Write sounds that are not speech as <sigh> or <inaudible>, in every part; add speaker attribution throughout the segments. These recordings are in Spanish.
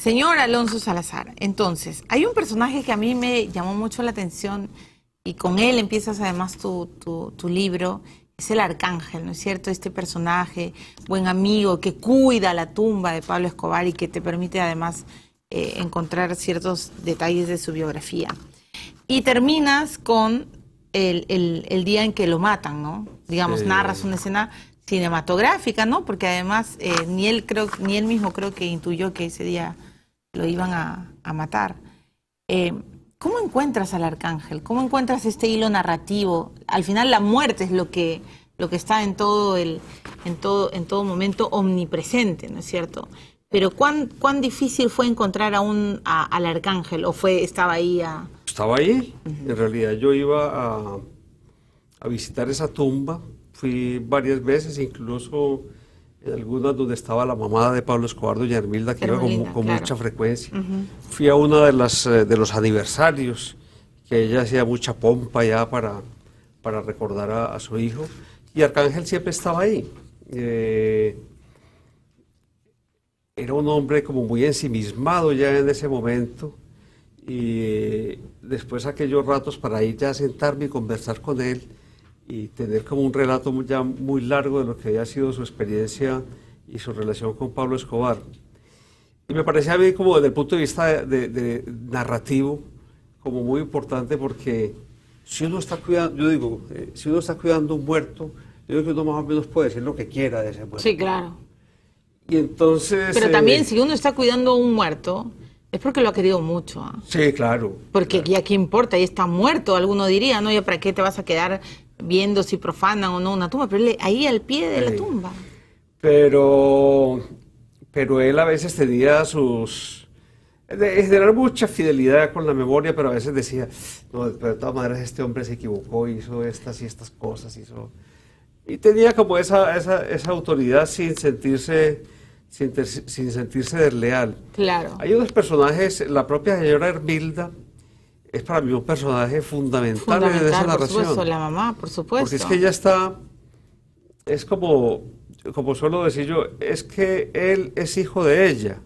Speaker 1: Señor Alonso Salazar, entonces, hay un personaje que a mí me llamó mucho la atención y con él empiezas además tu, libro, es el arcángel, ¿no es cierto? Este personaje, buen amigo, que cuida la tumba de Pablo Escobar y que te permite además eh, encontrar ciertos detalles de su biografía. Y terminas con el, día en que lo matan, ¿no? Digamos, narras una escena cinematográfica, ¿no? Porque además eh, ni él creo, ni él mismo creo que intuyó que ese día lo iban a, matar. Eh, ¿Cómo encuentras al arcángel? ¿Cómo encuentras este hilo narrativo? Al final la muerte es lo que, lo que está en todo, el, en, todo, en todo momento omnipresente, ¿no es cierto? Pero ¿cuán, cuán difícil fue encontrar a un, al arcángel? ¿O fue, estaba ahí a...
Speaker 2: Estaba ahí. En realidad yo iba a, a visitar esa tumba. Fui varias veces, incluso en algunas donde estaba la mamá de Pablo Escobar, y Hermilda, que iba con, mucha frecuencia. Fui a uno de, eh, de los aniversarios, que ella hacía mucha pompa ya para, para recordar a, su hijo. Y Arcángel siempre estaba ahí. Eh, era un hombre como muy ensimismado ya en ese momento. Y después aquellos ratos para ir ya a sentarme y conversar con él, y tener como un relato ya muy largo de lo que había sido su experiencia y su relación con Pablo Escobar. Y me parecía a mí como desde el punto de vista de, narrativo, como muy importante porque si uno está cuidando, yo digo, eh, si uno está cuidando un muerto, yo digo que uno más o menos puede decir lo que quiera de ese muerto. Sí, claro. Y entonces... Pero también eh, si
Speaker 1: uno está cuidando un muerto, es porque lo ha querido mucho. ¿ah?
Speaker 2: Sí, claro.
Speaker 1: Porque ya qué importa, y está muerto, alguno diría, ¿no? ¿Ya para qué te vas a quedar viendo si profanan o no una tumba, pero él ahí al pie de la tumba.
Speaker 2: Pero, pero él a veces tenía sus... De, generar mucha fidelidad con la memoria, pero a veces decía, no, pero de todas maneras este hombre se equivocó, hizo estas y estas cosas, hizo... Y tenía como esa, esa, esa autoridad sin sentirse, sin, sentirse desleal. Claro. Hay unos personajes, la propia señora Hermilda, es para mí un personaje fundamental, esa narración. Por supuesto, la mamá, por supuesto. Porque es que ella está, es como, como suelo decir yo, es que él es hijo de ella.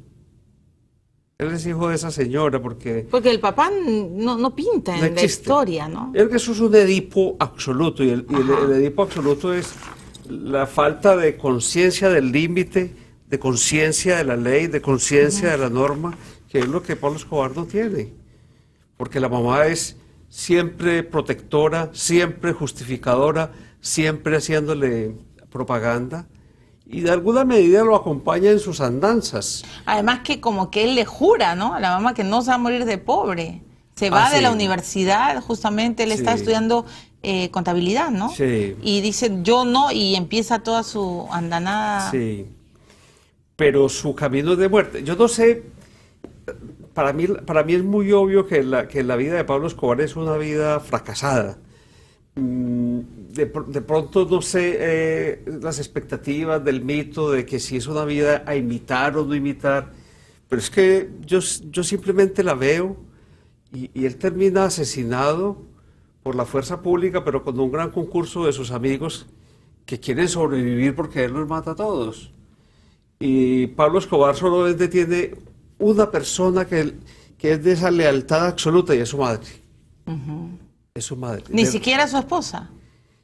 Speaker 2: Él es hijo de esa señora porque...
Speaker 1: Porque el papá no, no pinta en la historia, ¿no?
Speaker 2: Él Jesús es un Edipo absoluto y el, el Edipo absoluto es la falta de conciencia del límite, de conciencia de la ley, de conciencia de la norma, que es lo que Pablo Escobar no tiene porque la mamá es siempre protectora, siempre justificadora, siempre haciéndole propaganda y de alguna medida lo acompaña en sus andanzas.
Speaker 1: Además que como que él le jura, ¿no? A la mamá que no se va a morir de pobre. Se va ah, de la universidad, justamente él está estudiando eh, contabilidad, ¿no?
Speaker 2: Sí. Y
Speaker 1: dice, yo no, y empieza toda su andanada.
Speaker 2: Sí. Pero su camino de muerte. Yo no sé para mí, para mí es muy obvio que la, que la vida de Pablo Escobar es una vida fracasada. Mm, de, pronto, no sé, eh, las expectativas del mito de que si es una vida a imitar o no imitar, pero es que yo, yo simplemente la veo y, y él termina asesinado por la fuerza pública, pero con un gran concurso de sus amigos que quieren sobrevivir porque él los mata a todos. Y Pablo Escobar solamente tiene una persona que, que es de esa lealtad absoluta y es su madre. Es su madre. Ni siquiera
Speaker 1: su esposa.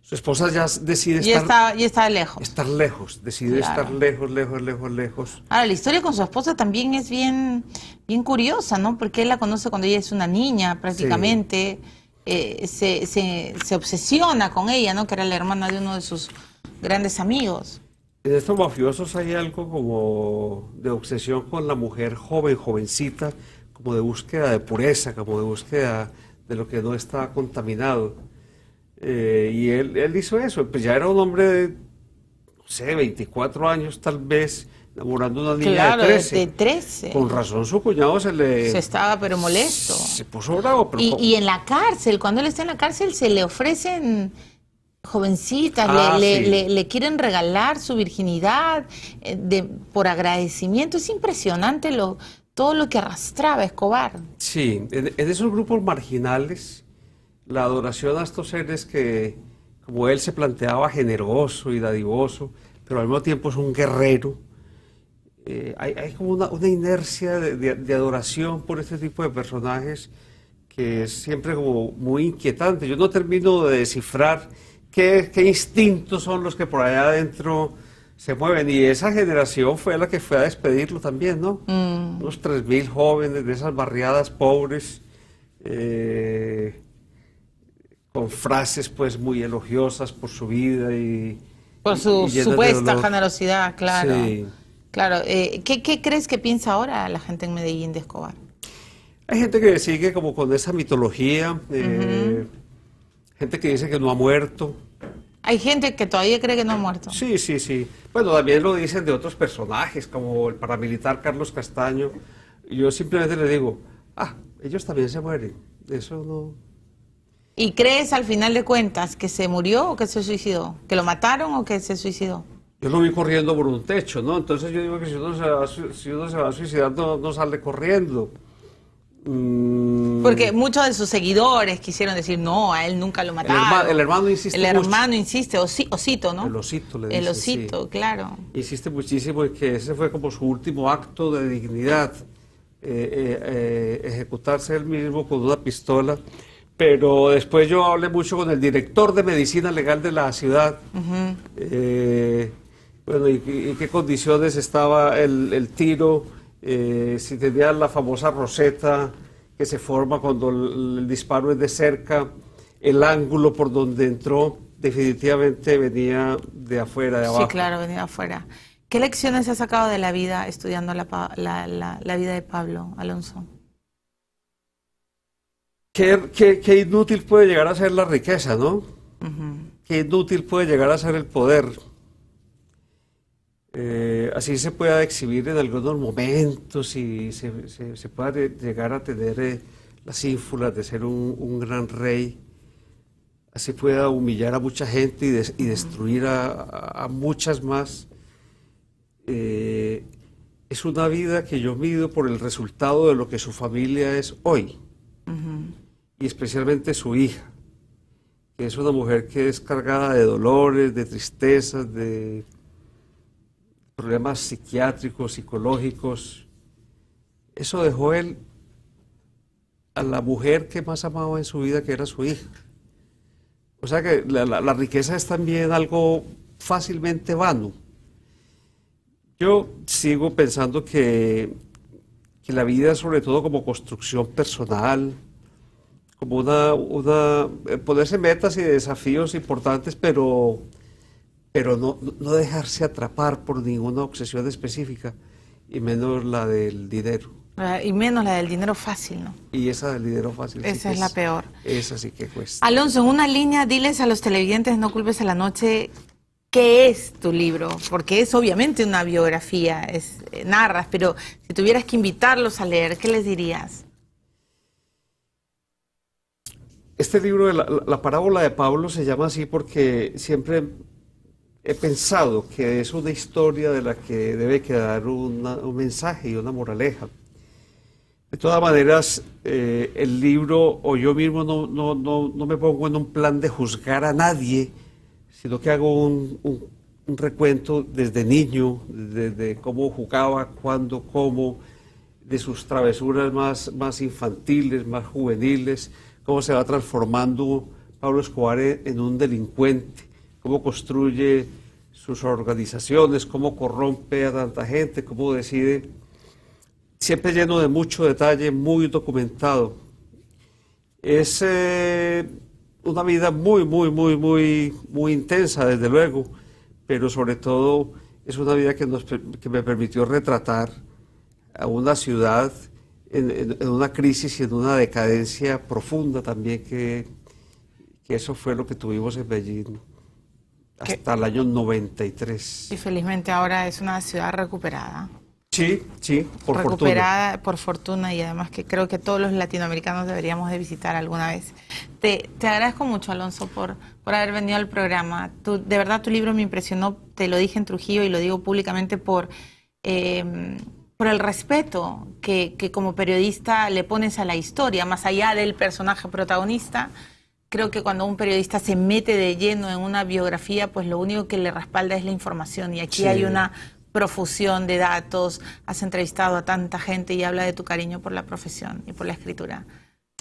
Speaker 2: Su esposa ya decide y estar... Está,
Speaker 1: y está lejos.
Speaker 2: Estar lejos, decide estar lejos, lejos, lejos, lejos.
Speaker 1: Ahora, la historia con su esposa también es bien, bien curiosa, ¿no? Porque él la conoce cuando ella es una niña prácticamente. Eh, se obsesiona con ella, ¿no? Que era la hermana de uno de sus grandes amigos.
Speaker 2: En estos mafiosos hay algo como de obsesión con la mujer joven, jovencita, como de búsqueda de pureza, como de búsqueda de lo que no está contaminado. Eh, y él, hizo eso, pues ya era un hombre de, no sé, 24 años tal vez, enamorando a una niña claro, de, 13. de
Speaker 1: 13. Con
Speaker 2: razón su cuñado se le... Se
Speaker 1: estaba pero molesto.
Speaker 2: Se puso bravo. Pero y, y
Speaker 1: en la cárcel, cuando él está en la cárcel se le ofrecen jovencitas, ah, le, quieren regalar su virginidad eh, de, por agradecimiento. Es impresionante lo, todo lo que arrastraba Escobar.
Speaker 2: Sí, en, esos grupos marginales, la adoración a estos seres que, como él se planteaba, generoso y dadivoso, pero al mismo tiempo es un guerrero. Eh, hay, como una, inercia de, de adoración por este tipo de personajes que es siempre como muy inquietante. Yo no termino de descifrar qué, instintos son los que por allá adentro se mueven. Y esa generación fue la que fue a despedirlo también, ¿no? Mm. Unos 3.000 jóvenes de esas barriadas pobres, eh, con frases pues muy elogiosas por su vida y... Por su supuesta generosidad, claro. Sí.
Speaker 1: Claro. Eh, ¿qué, crees que piensa ahora la gente en Medellín de Escobar?
Speaker 2: Hay gente que sigue como con esa mitología. Eh, gente que dice que no ha muerto.
Speaker 1: Hay gente que todavía cree que no ha muerto.
Speaker 2: Sí, sí, sí. Bueno, también lo dicen de otros personajes, como el paramilitar Carlos Castaño. Yo simplemente le digo, ah, ellos también se mueren. Eso no.
Speaker 1: ¿Y crees al final de cuentas que se murió o que se suicidó? ¿Que lo mataron o que se suicidó?
Speaker 2: Yo lo vi corriendo por un techo, ¿no? Entonces yo digo que si uno se va, a suicidar, no sale corriendo. Mm. Porque
Speaker 1: muchos de sus seguidores quisieron decir, no, a él nunca lo mataron. El, hermano
Speaker 2: insiste El hermano
Speaker 1: insiste, osito, ¿no? El
Speaker 2: osito, le El osito, claro. Insiste muchísimo y que ese fue como su último acto de dignidad, eh, eh, eh, ejecutarse él mismo con una pistola. Pero después yo hablé mucho con el director de medicina legal de la ciudad. bueno, y, qué condiciones estaba el tiro eh, si tenía la famosa roseta que se forma cuando el, disparo es de cerca, el ángulo por donde entró definitivamente venía de afuera, de abajo. Sí, claro,
Speaker 1: venía afuera. ¿Qué lecciones ha sacado de la vida estudiando la, la, vida de Pablo Alonso?
Speaker 2: Qué, qué, qué, inútil puede llegar a ser la riqueza, ¿no? que Qué inútil puede llegar a ser el poder. Eh, así se pueda exhibir en algunos momentos y se, se, pueda llegar a tener eh, las ínfulas de ser un, gran rey, así pueda humillar a mucha gente y, destruir a, muchas más. Eh, es una vida que yo mido por el resultado de lo que su familia es hoy, y especialmente su hija, que es una mujer que es cargada de dolores, de tristezas, de problemas psiquiátricos, psicológicos. Eso dejó él a la mujer que más amaba en su vida, que era su hija. O sea que la, riqueza es también algo fácilmente vano. Yo sigo pensando que, la vida, sobre todo como construcción personal, como una, una, eh, ponerse metas y desafíos importantes, pero pero no, dejarse atrapar por ninguna obsesión específica, y menos la del dinero.
Speaker 1: Ah, y menos la del dinero fácil, ¿no?
Speaker 2: Y esa del dinero fácil. Esa sí es, es, la peor. Esa sí que cuesta.
Speaker 1: Alonso, en una línea, diles a los televidentes, no culpes a la noche, ¿qué es tu libro? Porque es obviamente una biografía, es, eh, narras, pero si tuvieras que invitarlos a leer, ¿qué les dirías?
Speaker 2: Este libro, la parábola de Pablo, se llama así porque siempre he pensado que es una historia de la que debe quedar un mensaje y una moraleja. De todas maneras, eh, el libro, o yo mismo no, no, no, no, me pongo en un plan de juzgar a nadie, sino que hago un, recuento desde niño, desde cómo jugaba, cuándo, cómo, de sus travesuras más, más infantiles, más juveniles, cómo se va transformando Pablo Escobar en un delincuente, cómo construye sus organizaciones, cómo corrompe a tanta gente, cómo decide, siempre lleno de mucho detalle, muy documentado. Es eh, una vida muy, muy, muy, muy, muy intensa, desde luego, pero sobre todo es una vida que, me permitió retratar a una ciudad en, una crisis y en una decadencia profunda también, que, eso fue lo que tuvimos en Beijing hasta el año 93.
Speaker 1: Y felizmente ahora es una ciudad recuperada.
Speaker 2: Sí, sí, por recuperada, fortuna. Recuperada
Speaker 1: por fortuna y además que creo que todos los latinoamericanos deberíamos de visitar alguna vez. Te, te agradezco mucho, Alonso, por, por haber venido al programa. de verdad, tu libro me impresionó, te lo dije en Trujillo y lo digo públicamente por, eh, por el respeto que, que como periodista le pones a la historia, más allá del personaje protagonista. Creo que cuando un periodista se mete de lleno en una biografía, pues lo único que le respalda es la información. Y aquí hay una profusión de datos, has entrevistado a tanta gente y habla de tu cariño por la profesión y por la escritura.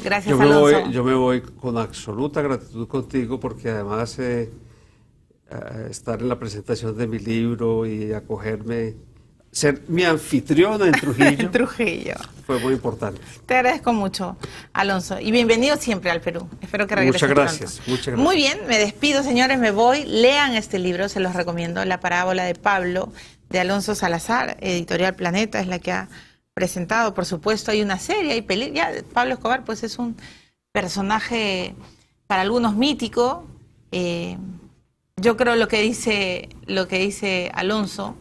Speaker 1: Gracias, yo me Alonso. Voy,
Speaker 2: yo me voy con absoluta gratitud contigo porque además eh, estar en la presentación de mi libro y acogerme ser mi anfitriona en Trujillo. <laughs> en
Speaker 1: Trujillo.
Speaker 2: Fue muy importante.
Speaker 1: Te agradezco mucho, Alonso. Y bienvenido siempre al Perú. Espero que regreses muchas gracias,
Speaker 2: Muchas gracias. Muy bien,
Speaker 1: me despido, señores, me voy. Lean este libro, se los recomiendo. La parábola de Pablo, de Alonso Salazar, editorial Planeta, es la que ha presentado. Por supuesto, hay una serie, hay Ya, Pablo Escobar, pues es un personaje para algunos mítico. Eh, yo creo lo que dice, lo que dice Alonso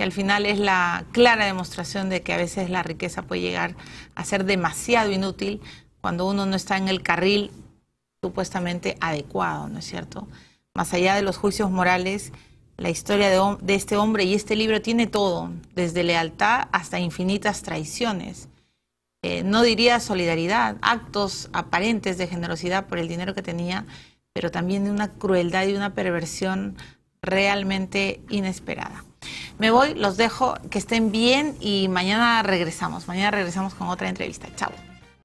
Speaker 1: que al final es la clara demostración de que a veces la riqueza puede llegar a ser demasiado inútil cuando uno no está en el carril supuestamente adecuado, ¿no es cierto? Más allá de los juicios morales, la historia de, este hombre y este libro tiene todo, desde lealtad hasta infinitas traiciones. Eh, no diría solidaridad, actos aparentes de generosidad por el dinero que tenía, pero también de una crueldad y una perversión realmente inesperada. Me voy, los dejo, que estén bien y mañana regresamos. Mañana regresamos con otra entrevista. Chao.